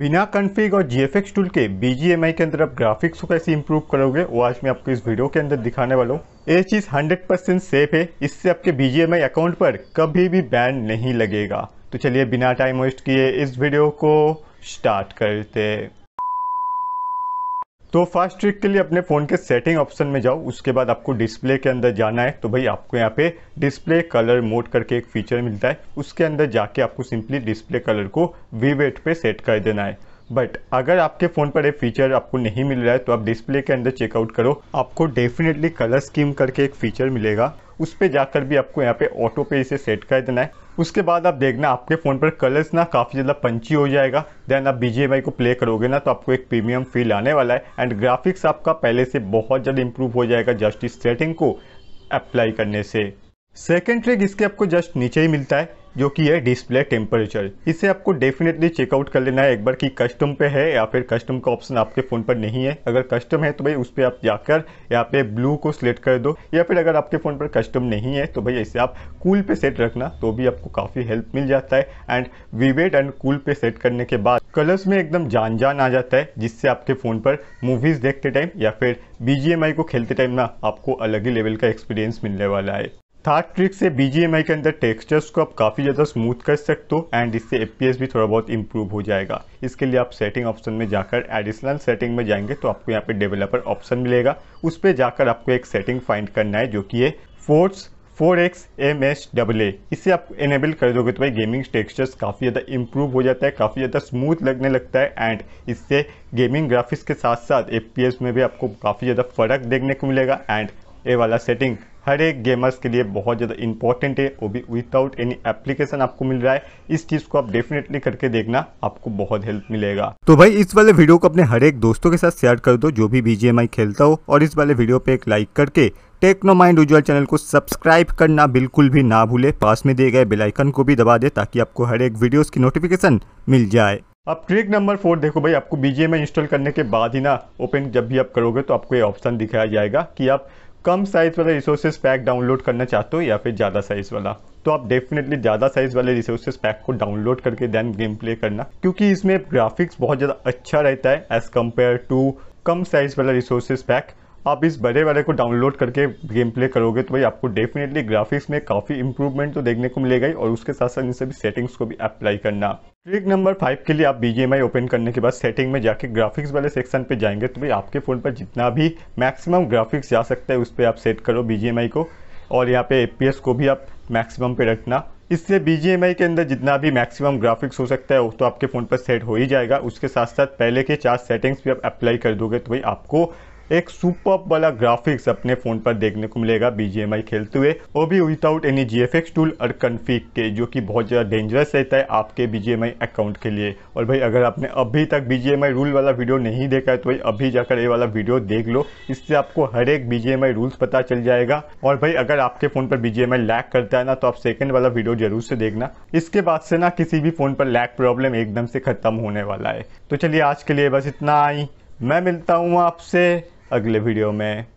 बिना कन्फिग और x tool के आई के अंदर आप ग्राफिक्स को कैसे इम्प्रूव करोगे वो आज मैं आपको इस वीडियो के अंदर दिखाने वाला हूँ ये चीज़ हंड्रेड परसेंट सेफ है इससे आपके BGMI अकाउंट पर कभी भी बैन नहीं लगेगा तो चलिए बिना टाइम वेस्ट किए इस वीडियो को स्टार्ट करते तो फास्ट ट्रिक के लिए अपने फ़ोन के सेटिंग ऑप्शन में जाओ उसके बाद आपको डिस्प्ले के अंदर जाना है तो भाई आपको यहाँ पे डिस्प्ले कलर मोड करके एक फीचर मिलता है उसके अंदर जाके आपको सिंपली डिस्प्ले कलर को वी वेट पर सेट कर देना है बट अगर आपके फ़ोन पर ये फीचर आपको नहीं मिल रहा है तो आप डिस्प्ले के अंदर चेकआउट करो आपको डेफिनेटली कलर स्कीम करके एक फीचर मिलेगा उस पर जाकर भी आपको यहाँ पे ऑटो पे इसे सेट कर देना है उसके बाद आप देखना आपके फ़ोन पर कलर्स ना काफ़ी ज़्यादा पंची हो जाएगा देन आप बी को प्ले करोगे ना तो आपको एक प्रीमियम फील आने वाला है एंड ग्राफिक्स आपका पहले से बहुत ज़्यादा इंप्रूव हो जाएगा जस्ट इस सेटिंग को अप्लाई करने से सेकेंड ट्रिक इसके आपको जस्ट नीचे ही मिलता है जो कि है डिस्प्ले टेम्परेचर इसे आपको डेफिनेटली चेकआउट कर लेना है एक बार कि कस्टम पे है या फिर कस्टम का ऑप्शन आपके फ़ोन पर नहीं है अगर कस्टम है तो भाई उस पर आप जाकर यहाँ पे ब्लू को सिलेक्ट कर दो या फिर अगर आपके फ़ोन पर कस्टम नहीं है तो भाई इसे आप कूल पे सेट रखना तो भी आपको काफ़ी हेल्प मिल जाता है एंड वीवेट एंड कूल पे सेट करने के बाद कलर्स में एकदम जान जान आ जाता है जिससे आपके फ़ोन पर मूवीज़ देखते टाइम या फिर बीजीएमआई को खेलते टाइम ना आपको अलग ही लेवल का एक्सपीरियंस मिलने वाला है थर्ड ट्रिक से बीजीएमआई के अंदर टेक्सचर्स को आप काफ़ी ज़्यादा स्मूथ कर सकते हो एंड इससे एफ भी थोड़ा बहुत इंप्रूव हो जाएगा इसके लिए आप सेटिंग ऑप्शन में जाकर एडिशनल सेटिंग में जाएंगे तो आपको यहाँ पे डेवलपर ऑप्शन मिलेगा उस पर जाकर आपको एक सेटिंग फाइंड करना है जो कि है force four X M double A इसे आप इनेबल कर दोगे तो भाई गेमिंग टेक्सचर्स काफ़ी ज़्यादा इंप्रूव हो जाता है काफ़ी ज़्यादा स्मूथ लगने लगता है एंड इससे गेमिंग ग्राफिक्स के साथ साथ एफ में भी आपको काफ़ी ज़्यादा फर्क देखने को मिलेगा एंड ये वाला सेटिंग हर एक गेमर्स के लिए बहुत ज़्यादा इंपॉर्टेंट है वो भी विदाउट एनी एप्लीकेशन आपको मिल रहा है इस चीज़ को आप डेफिनेटली करके देखना आपको बहुत हेल्प मिलेगा तो भाई इस वाले वीडियो को अपने हर एक दोस्तों के साथ शेयर कर दो जो भी बीजीएमआई खेलता हो और इस वाले वीडियो पे एक लाइक करके टेक्नो माइंड उज्जवल चैनल को सब्सक्राइब करना बिल्कुल भी ना भूले पास में दिए गए बेलाइकन को भी दबा दे ताकि आपको हर एक वीडियोस की नोटिफिकेशन मिल जाए अब ट्रिक नंबर फोर देखो भाई आपको बीजीएम इंस्टॉल करने के बाद ही ना ओपन जब भी आप करोगे तो आपको ये ऑप्शन दिखाया जाएगा कि आप कम साइज़ वाला रिसोर्सेज पैक डाउनलोड करना चाहते हो या फिर ज़्यादा साइज़ वाला तो आप डेफिनेटली ज़्यादा साइज़ वाले रिसोर्सेज पैक को डाउनलोड करके देन गेम प्ले करना क्योंकि इसमें ग्राफिक्स बहुत ज़्यादा अच्छा रहता है एज़ कम्पेयर टू कम साइज़ वाला रिसोर्सेज पैक आप इस बड़े वाले को डाउनलोड करके गेम प्ले करोगे तो भाई आपको डेफिनेटली ग्राफिक्स में काफ़ी इंप्रूवमेंट तो देखने को मिलेगा और उसके साथ साथ इन सभी सेटिंग्स को भी अप्लाई करना ट्रिक नंबर फाइव के लिए आप बी ओपन करने के बाद सेटिंग में जाके ग्राफिक्स वाले सेक्शन पे जाएंगे तो भाई आपके फ़ोन पर जितना भी मैक्सिमम ग्राफिक्स जा सकता है उस पर आप सेट करो बी को और यहाँ पे एफ को भी आप मैक्सिमम पे रखना इससे बी के अंदर जितना भी मैक्सिमम ग्राफिक्स हो सकता है वो तो आपके फ़ोन पर सेट हो ही जाएगा उसके साथ साथ पहले के चार सेटिंग्स भी आप अप्लाई कर दोगे तो भाई आपको एक सुपर वाला ग्राफिक्स अपने फ़ोन पर देखने को मिलेगा बीजेएमआई खेलते हुए वो भी विदाउट एनी जी टूल और कन्फिक के जो कि बहुत ज़्यादा डेंजरस रहता है आपके बीजेएमआई अकाउंट के लिए और भाई अगर आपने अभी तक बीजेएमआई रूल वाला वीडियो नहीं देखा है तो भाई अभी जाकर ये वाला वीडियो देख लो इससे आपको हर एक बी रूल्स पता चल जाएगा और भाई अगर आपके फ़ोन पर बी लैग करता है ना तो आप सेकेंड वाला वीडियो जरूर से देखना इसके बाद से ना किसी भी फ़ोन पर लैग प्रॉब्लम एकदम से ख़त्म होने वाला है तो चलिए आज के लिए बस इतना आई मैं मिलता हूँ आपसे अगले वीडियो में